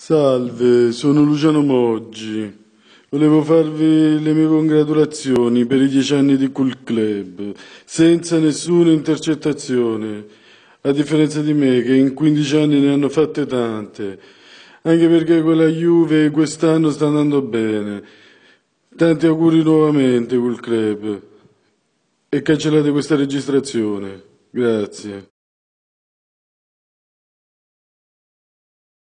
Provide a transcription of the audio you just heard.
Salve, sono Luciano Moggi. Volevo farvi le mie congratulazioni per i dieci anni di Cool Club, senza nessuna intercettazione, a differenza di me che in 15 anni ne hanno fatte tante, anche perché quella Juve quest'anno sta andando bene. Tanti auguri nuovamente Cool Club e cancellate questa registrazione. Grazie.